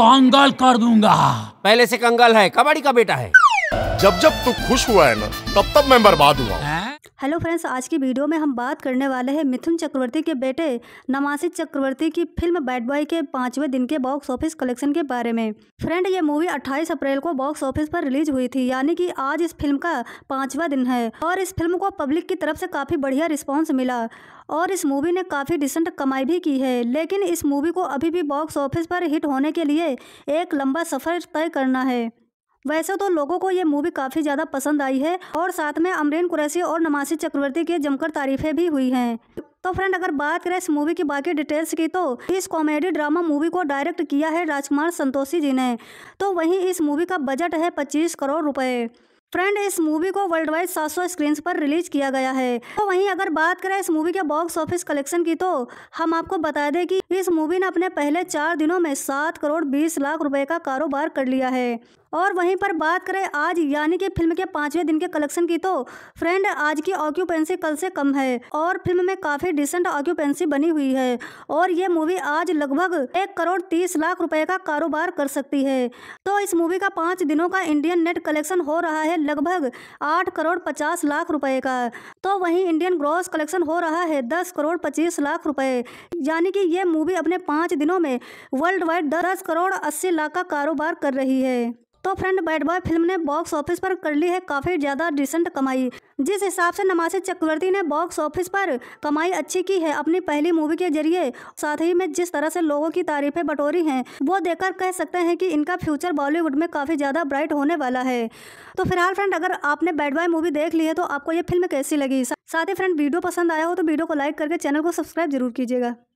कंगाल कर दूंगा पहले से कंगाल है कबाड़ी का बेटा है जब जब तू खुश हुआ है ना तब तब मैं बर्बाद हुआ हेलो फ्रेंड्स आज की वीडियो में हम बात करने वाले हैं मिथुन चक्रवर्ती के बेटे नमासिद चक्रवर्ती की फिल्म बैड बॉय के पाँचवें दिन के बॉक्स ऑफिस कलेक्शन के बारे में फ्रेंड ये मूवी 28 अप्रैल को बॉक्स ऑफिस पर रिलीज हुई थी यानी कि आज इस फिल्म का पाँचवा दिन है और इस फिल्म को पब्लिक की तरफ से काफ़ी बढ़िया रिस्पॉन्स मिला और इस मूवी ने काफ़ी डिसेंट कमाई भी की है लेकिन इस मूवी को अभी भी बॉक्स ऑफिस पर हिट होने के लिए एक लंबा सफ़र तय करना है वैसे तो लोगों को ये मूवी काफ़ी ज़्यादा पसंद आई है और साथ में अमरीन कुरैसी और नमासी चक्रवर्ती की जमकर तारीफें भी हुई हैं तो फ्रेंड अगर बात करें इस मूवी की बाकी डिटेल्स की तो इस कॉमेडी ड्रामा मूवी को डायरेक्ट किया है राजकुमार संतोषी जी ने तो वहीं इस मूवी का बजट है पच्चीस करोड़ रूपए फ्रेंड इस मूवी को वर्ल्ड वाइड सात सौ स्क्रीन पर रिलीज किया गया है तो वहीं अगर बात करें इस मूवी के बॉक्स ऑफिस कलेक्शन की तो हम आपको बता दें कि इस मूवी ने अपने पहले चार दिनों में सात करोड़ बीस लाख रुपए का कारोबार कर लिया है और वहीं पर बात करें आज यानी कि फिल्म के पांचवें दिन के कलेक्शन की तो फ्रेंड आज की ऑक्यूपेंसी कल से कम है और फिल्म में काफी डिसेंट ऑक्यूपेंसी बनी हुई है और ये मूवी आज लगभग एक करोड़ तीस लाख रुपए का कारोबार कर सकती है तो इस मूवी का पांच दिनों का इंडियन नेट कलेक्शन हो रहा है लगभग आठ करोड़ पचास लाख रुपए का तो वहीं इंडियन ग्रॉस कलेक्शन हो रहा है दस करोड़ पच्चीस लाख रुपए यानी कि ये मूवी अपने पाँच दिनों में वर्ल्ड वाइड दस करोड़ अस्सी लाख का कारोबार कर रही है तो फ्रेंड बैड बॉय फिल्म ने बॉक्स ऑफिस पर कर ली है काफ़ी ज़्यादा डिसेंट कमाई जिस हिसाब से नमाशी चक्रवर्ती ने बॉक्स ऑफिस पर कमाई अच्छी की है अपनी पहली मूवी के जरिए साथ ही में जिस तरह से लोगों की तारीफें बटोरी हैं वो देखकर कह सकते हैं कि इनका फ्यूचर बॉलीवुड में काफ़ी ज़्यादा ब्राइट होने वाला है तो फिलहाल फ्रेंड अगर आपने बैड बॉय मूवी देख ली है तो आपको ये फिल्म कैसी लगी साथ ही फ्रेंड वीडियो पसंद आया हो तो वीडियो को लाइक करके चैनल को सब्सक्राइब जरूर कीजिएगा